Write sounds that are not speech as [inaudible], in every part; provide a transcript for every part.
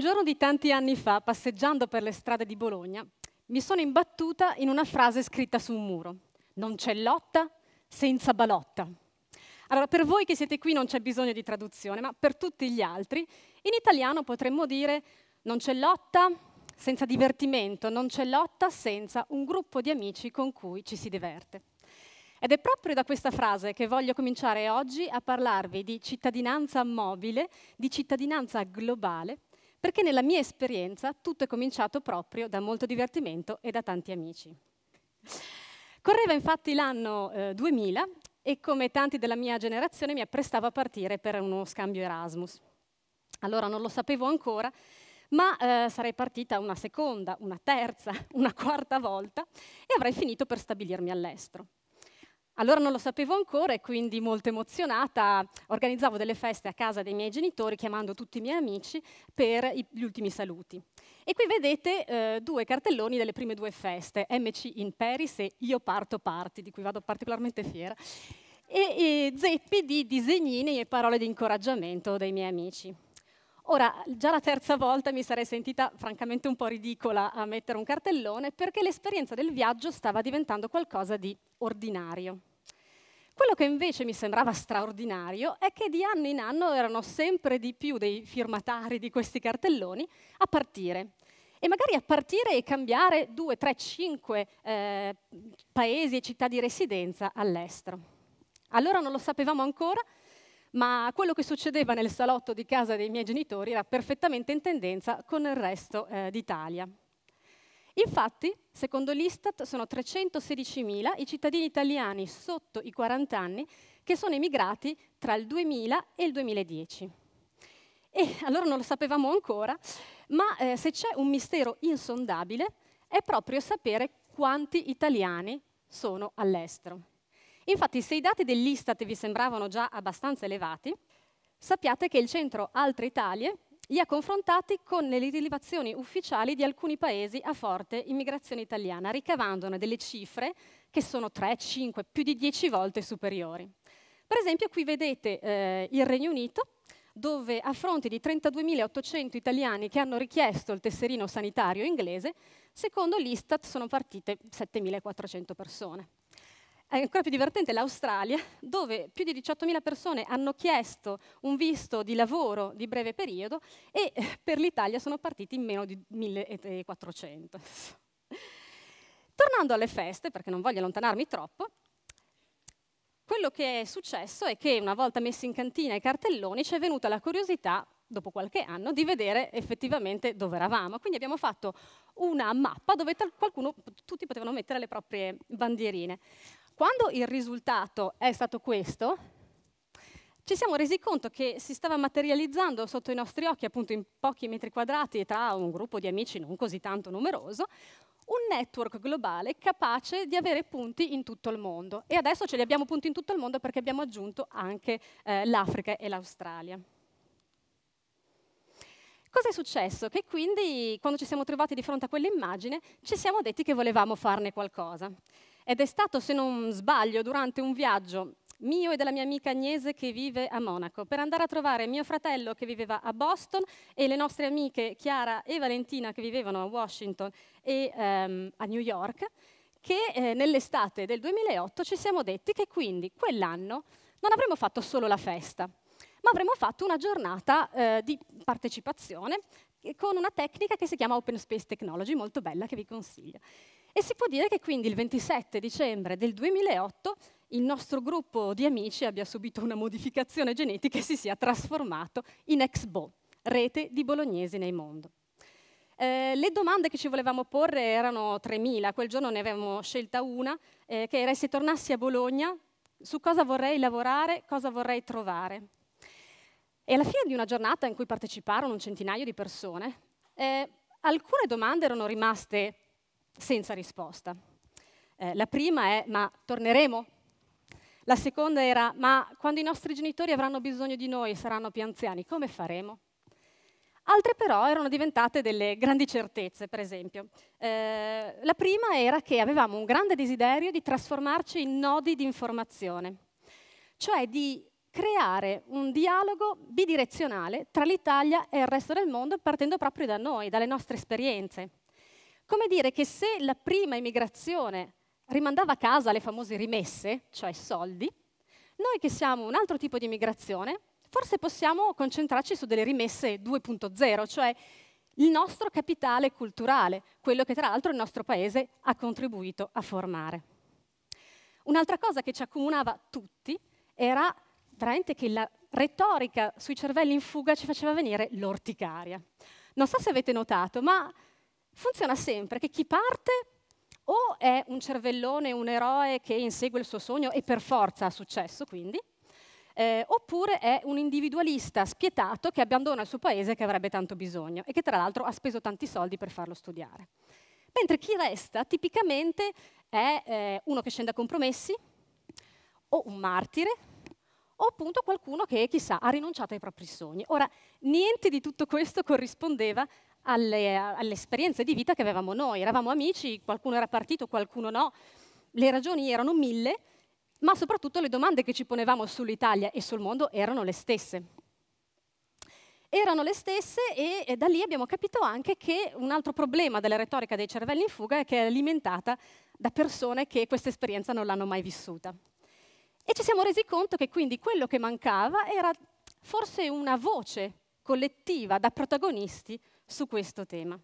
Un giorno di tanti anni fa, passeggiando per le strade di Bologna, mi sono imbattuta in una frase scritta su un muro. Non c'è lotta senza balotta. Allora, per voi che siete qui non c'è bisogno di traduzione, ma per tutti gli altri, in italiano potremmo dire non c'è lotta senza divertimento, non c'è lotta senza un gruppo di amici con cui ci si diverte. Ed è proprio da questa frase che voglio cominciare oggi a parlarvi di cittadinanza mobile, di cittadinanza globale perché nella mia esperienza tutto è cominciato proprio da molto divertimento e da tanti amici. Correva infatti l'anno eh, 2000 e come tanti della mia generazione mi apprestavo a partire per uno scambio Erasmus. Allora non lo sapevo ancora, ma eh, sarei partita una seconda, una terza, [laughs] una quarta volta e avrei finito per stabilirmi all'estero. Allora non lo sapevo ancora e quindi molto emozionata organizzavo delle feste a casa dei miei genitori chiamando tutti i miei amici per gli ultimi saluti. E qui vedete eh, due cartelloni delle prime due feste, MC in Paris e Io parto parti, di cui vado particolarmente fiera, e, e zeppi di disegnini e parole di incoraggiamento dei miei amici. Ora, già la terza volta mi sarei sentita francamente un po' ridicola a mettere un cartellone perché l'esperienza del viaggio stava diventando qualcosa di ordinario. Quello che invece mi sembrava straordinario è che di anno in anno erano sempre di più dei firmatari di questi cartelloni a partire. E magari a partire e cambiare due, tre, cinque eh, paesi e città di residenza all'estero. Allora non lo sapevamo ancora, ma quello che succedeva nel salotto di casa dei miei genitori era perfettamente in tendenza con il resto eh, d'Italia. Infatti, secondo l'Istat, sono 316.000 i cittadini italiani sotto i 40 anni che sono emigrati tra il 2000 e il 2010. E allora non lo sapevamo ancora, ma eh, se c'è un mistero insondabile è proprio sapere quanti italiani sono all'estero. Infatti, se i dati dell'Istat vi sembravano già abbastanza elevati, sappiate che il centro Altre Italie li ha confrontati con le rilevazioni ufficiali di alcuni paesi a forte immigrazione italiana, ricavandone delle cifre che sono 3, 5, più di 10 volte superiori. Per esempio qui vedete eh, il Regno Unito, dove a fronte di 32.800 italiani che hanno richiesto il tesserino sanitario inglese, secondo l'Istat sono partite 7.400 persone è ancora più divertente l'Australia, dove più di 18.000 persone hanno chiesto un visto di lavoro di breve periodo e eh, per l'Italia sono partiti in meno di 1.400. Tornando alle feste, perché non voglio allontanarmi troppo, quello che è successo è che una volta messi in cantina i cartelloni ci è venuta la curiosità, dopo qualche anno, di vedere effettivamente dove eravamo. Quindi abbiamo fatto una mappa dove qualcuno, tutti potevano mettere le proprie bandierine. Quando il risultato è stato questo, ci siamo resi conto che si stava materializzando sotto i nostri occhi, appunto in pochi metri quadrati, tra un gruppo di amici non così tanto numeroso, un network globale capace di avere punti in tutto il mondo. E adesso ce li abbiamo punti in tutto il mondo perché abbiamo aggiunto anche eh, l'Africa e l'Australia. Cosa è successo? Che quindi, quando ci siamo trovati di fronte a quell'immagine, ci siamo detti che volevamo farne qualcosa ed è stato, se non sbaglio, durante un viaggio mio e della mia amica Agnese che vive a Monaco, per andare a trovare mio fratello che viveva a Boston e le nostre amiche Chiara e Valentina che vivevano a Washington e ehm, a New York, che eh, nell'estate del 2008 ci siamo detti che quindi quell'anno non avremmo fatto solo la festa, ma avremmo fatto una giornata eh, di partecipazione eh, con una tecnica che si chiama Open Space Technology, molto bella, che vi consiglio. E si può dire che quindi il 27 dicembre del 2008 il nostro gruppo di amici abbia subito una modificazione genetica e si sia trasformato in Exbo, rete di bolognesi nei mondo. Eh, le domande che ci volevamo porre erano 3.000, quel giorno ne avevamo scelta una, eh, che era se tornassi a Bologna, su cosa vorrei lavorare, cosa vorrei trovare. E alla fine di una giornata in cui parteciparono un centinaio di persone, eh, alcune domande erano rimaste senza risposta. Eh, la prima è ma torneremo? La seconda era ma quando i nostri genitori avranno bisogno di noi e saranno più anziani, come faremo? Altre però erano diventate delle grandi certezze, per esempio. Eh, la prima era che avevamo un grande desiderio di trasformarci in nodi di informazione, cioè di creare un dialogo bidirezionale tra l'Italia e il resto del mondo partendo proprio da noi, dalle nostre esperienze. Come dire che se la prima immigrazione rimandava a casa le famose rimesse, cioè soldi, noi che siamo un altro tipo di immigrazione, forse possiamo concentrarci su delle rimesse 2.0, cioè il nostro capitale culturale, quello che tra l'altro il nostro paese ha contribuito a formare. Un'altra cosa che ci accomunava tutti era veramente che la retorica sui cervelli in fuga ci faceva venire l'orticaria. Non so se avete notato, ma funziona sempre che chi parte o è un cervellone, un eroe che insegue il suo sogno e per forza ha successo, quindi, eh, oppure è un individualista spietato che abbandona il suo paese che avrebbe tanto bisogno e che tra l'altro ha speso tanti soldi per farlo studiare. Mentre chi resta tipicamente è eh, uno che scende a compromessi o un martire o appunto qualcuno che, chissà, ha rinunciato ai propri sogni. Ora, niente di tutto questo corrispondeva alle, alle esperienze di vita che avevamo noi. Eravamo amici, qualcuno era partito, qualcuno no. Le ragioni erano mille, ma soprattutto le domande che ci ponevamo sull'Italia e sul mondo erano le stesse. Erano le stesse e, e da lì abbiamo capito anche che un altro problema della retorica dei cervelli in fuga è che è alimentata da persone che questa esperienza non l'hanno mai vissuta. E ci siamo resi conto che quindi quello che mancava era forse una voce collettiva da protagonisti su questo tema.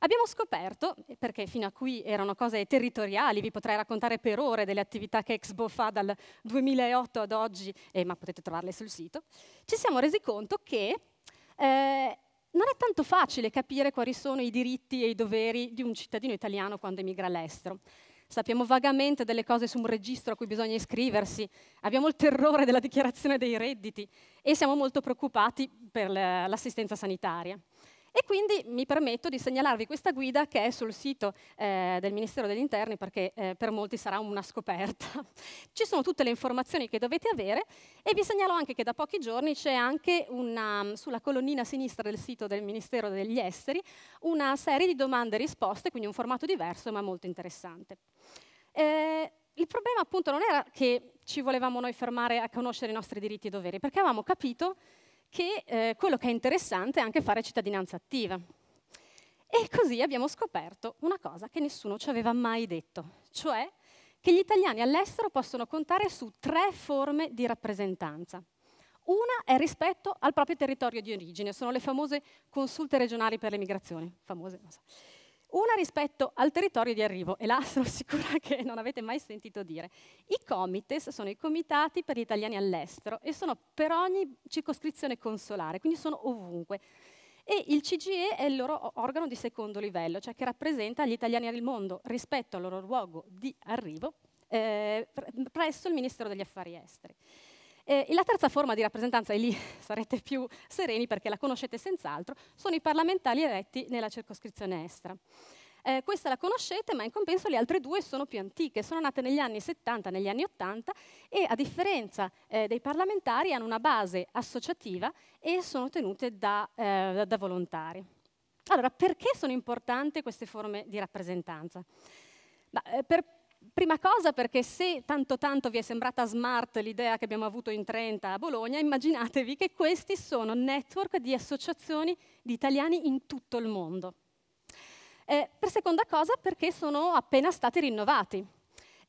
Abbiamo scoperto, perché fino a qui erano cose territoriali, vi potrei raccontare per ore delle attività che Expo fa dal 2008 ad oggi, eh, ma potete trovarle sul sito, ci siamo resi conto che eh, non è tanto facile capire quali sono i diritti e i doveri di un cittadino italiano quando emigra all'estero sappiamo vagamente delle cose su un registro a cui bisogna iscriversi, abbiamo il terrore della dichiarazione dei redditi e siamo molto preoccupati per l'assistenza sanitaria. E quindi mi permetto di segnalarvi questa guida che è sul sito eh, del Ministero degli Interni perché eh, per molti sarà una scoperta. [laughs] Ci sono tutte le informazioni che dovete avere e vi segnalo anche che da pochi giorni c'è anche una, sulla colonnina sinistra del sito del Ministero degli Esteri una serie di domande e risposte, quindi un formato diverso ma molto interessante. Eh, il problema appunto non era che ci volevamo noi fermare a conoscere i nostri diritti e doveri, perché avevamo capito che eh, quello che è interessante è anche fare cittadinanza attiva. E così abbiamo scoperto una cosa che nessuno ci aveva mai detto, cioè che gli italiani all'estero possono contare su tre forme di rappresentanza. Una è rispetto al proprio territorio di origine, sono le famose consulte regionali per le migrazioni, famose, non so. Una rispetto al territorio di arrivo, e là sono [laughs] sicura che non avete mai sentito dire. I comites sono i comitati per gli italiani all'estero e sono per ogni circoscrizione consolare, quindi sono ovunque. E il CGE è il loro organo di secondo livello, cioè che rappresenta gli italiani del mondo rispetto al loro luogo di arrivo eh, presso il Ministero degli Affari Esteri. Eh, e la terza forma di rappresentanza, e lì [laughs] sarete più sereni perché la conoscete senz'altro, sono i parlamentari eletti nella circoscrizione estera. Eh, questa la conoscete, ma in compenso le altre due sono più antiche, sono nate negli anni 70, negli anni 80 e a differenza eh, dei parlamentari hanno una base associativa e sono tenute da, eh, da volontari. Allora, perché sono importanti queste forme di rappresentanza? Ma, eh, per prima cosa perché se tanto tanto vi è sembrata smart l'idea che abbiamo avuto in 30 a Bologna, immaginatevi che questi sono network di associazioni di italiani in tutto il mondo. Eh, per seconda cosa perché sono appena stati rinnovati.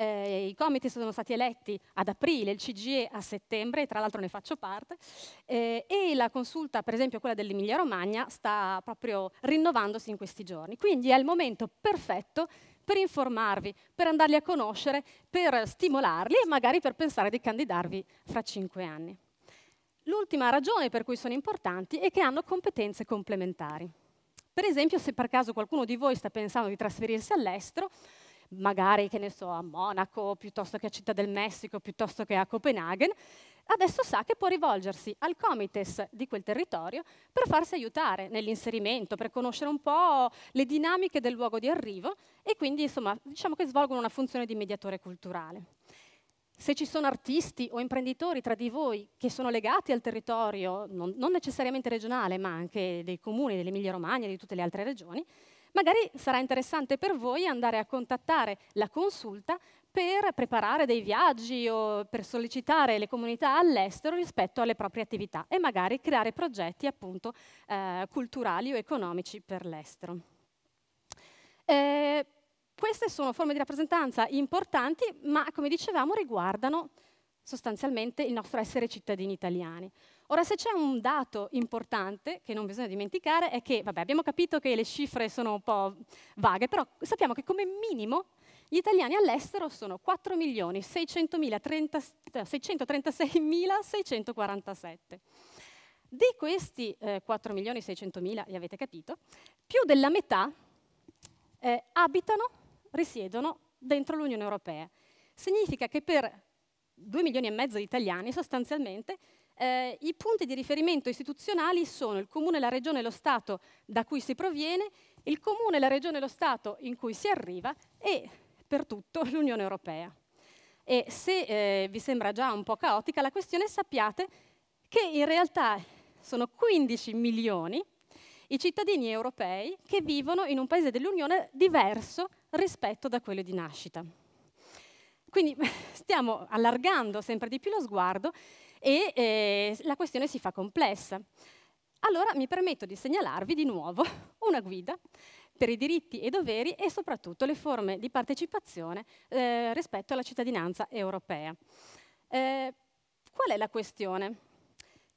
Eh, I comiti sono stati eletti ad aprile, il CGE a settembre, tra l'altro ne faccio parte, eh, e la consulta, per esempio quella dell'Emilia Romagna, sta proprio rinnovandosi in questi giorni. Quindi è il momento perfetto per informarvi, per andarli a conoscere, per stimolarli e magari per pensare di candidarvi fra cinque anni. L'ultima ragione per cui sono importanti è che hanno competenze complementari. Per esempio, se per caso qualcuno di voi sta pensando di trasferirsi all'estero, magari che ne so, a Monaco, piuttosto che a Città del Messico, piuttosto che a Copenaghen, adesso sa che può rivolgersi al comites di quel territorio per farsi aiutare nell'inserimento, per conoscere un po' le dinamiche del luogo di arrivo e quindi insomma diciamo che svolgono una funzione di mediatore culturale. Se ci sono artisti o imprenditori tra di voi che sono legati al territorio, non, necessariamente regionale, ma anche dei comuni dell'Emilia Romagna e di tutte le altre regioni, magari sarà interessante per voi andare a contattare la consulta per preparare dei viaggi o per sollecitare le comunità all'estero rispetto alle proprie attività e magari creare progetti appunto eh, culturali o economici per l'estero. Eh, queste sono forme di rappresentanza importanti, ma come dicevamo riguardano sostanzialmente il nostro essere cittadini italiani. Ora, se c'è un dato importante che non bisogna dimenticare è che, vabbè, abbiamo capito che le cifre sono un po' vaghe, però sappiamo che come minimo gli italiani all'estero sono 4.636.647. Eh, di questi eh, 4.600.000, li avete capito, più della metà eh, abitano, risiedono dentro l'Unione Europea. Significa che per 2 milioni e mezzo di italiani sostanzialmente eh, I punti di riferimento istituzionali sono il comune, la regione e lo Stato da cui si proviene, il comune, la regione e lo Stato in cui si arriva e per tutto [laughs] l'Unione Europea. E se eh, vi sembra già un po' caotica la questione, sappiate che in realtà sono 15 milioni i cittadini europei che vivono in un paese dell'Unione diverso rispetto da quello di nascita. Quindi [laughs] stiamo allargando sempre di più lo sguardo e eh, la questione si fa complessa. Allora mi permetto di segnalarvi di nuovo [laughs] una guida per i diritti e doveri e soprattutto le forme di partecipazione eh, rispetto alla cittadinanza europea. Eh, qual è la questione?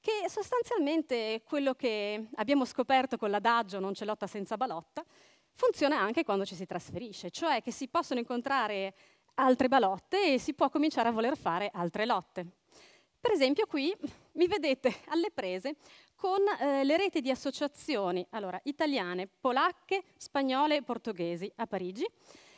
Che sostanzialmente quello che abbiamo scoperto con l'adagio non c'è lotta senza balotta funziona anche quando ci si trasferisce, cioè che si possono incontrare altre balotte e si può cominciare a voler fare altre lotte. Per esempio qui mi vedete alle prese con eh, le reti di associazioni allora, italiane, polacche, spagnole e portoghesi a Parigi,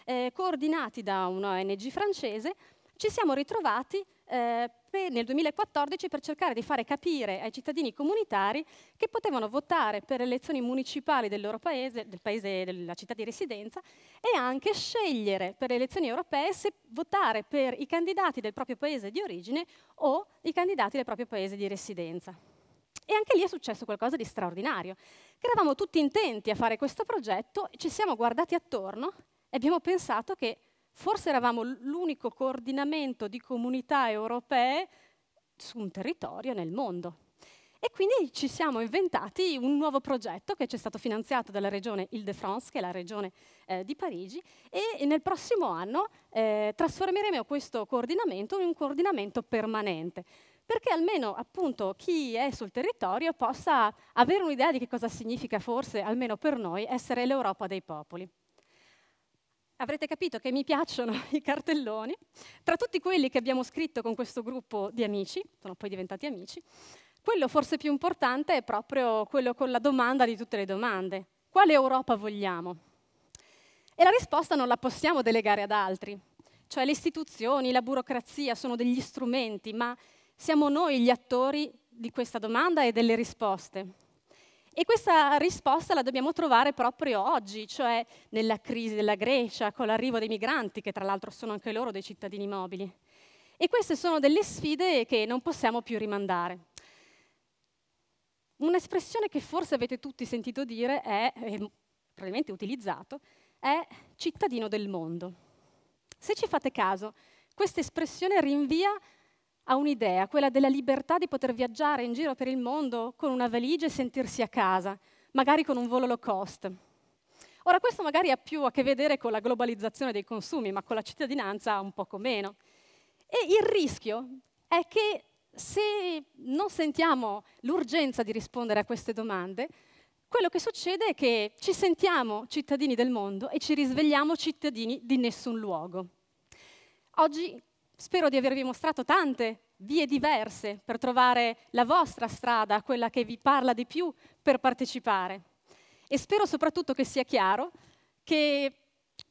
eh, coordinati da ONG francese, ci siamo ritrovati eh, nel 2014 per cercare di fare capire ai cittadini comunitari che potevano votare per le elezioni municipali del loro paese, del paese della città di residenza e anche scegliere per le elezioni europee se votare per i candidati del proprio paese di origine o i candidati del proprio paese di residenza. E anche lì è successo qualcosa di straordinario. Che eravamo tutti intenti a fare questo progetto, ci siamo guardati attorno e abbiamo pensato che forse eravamo l'unico coordinamento di comunità europee su un territorio nel mondo. E quindi ci siamo inventati un nuovo progetto che ci è stato finanziato dalla regione ile de france che è la regione eh, di Parigi, e nel prossimo anno eh, trasformeremo questo coordinamento in un coordinamento permanente perché almeno appunto chi è sul territorio possa avere un'idea di che cosa significa forse, almeno per noi, essere l'Europa dei popoli avrete capito che mi piacciono [laughs] i cartelloni. Tra tutti quelli che abbiamo scritto con questo gruppo di amici, sono poi diventati amici, quello forse più importante è proprio quello con la domanda di tutte le domande. Quale Europa vogliamo? E la risposta non la possiamo delegare ad altri. Cioè le istituzioni, la burocrazia sono degli strumenti, ma siamo noi gli attori di questa domanda e delle risposte. E questa risposta la dobbiamo trovare proprio oggi, cioè nella crisi della Grecia, con l'arrivo dei migranti, che tra l'altro sono anche loro dei cittadini mobili. E queste sono delle sfide che non possiamo più rimandare. Un'espressione che forse avete tutti sentito dire è, e probabilmente utilizzato, è cittadino del mondo. Se ci fate caso, questa espressione rinvia ha un'idea, quella della libertà di poter viaggiare in giro per il mondo con una valigia e sentirsi a casa, magari con un volo low cost. Ora questo magari ha più a che vedere con la globalizzazione dei consumi, ma con la cittadinanza un poco meno. E il rischio è che se non sentiamo l'urgenza di rispondere a queste domande, quello che succede è che ci sentiamo cittadini del mondo e ci risvegliamo cittadini di nessun luogo. Oggi Spero di avervi mostrato tante vie diverse per trovare la vostra strada, quella che vi parla di più per partecipare. E spero soprattutto che sia chiaro che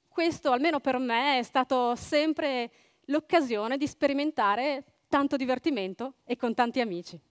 questo, almeno per me, è stato sempre l'occasione di sperimentare tanto divertimento e con tanti amici.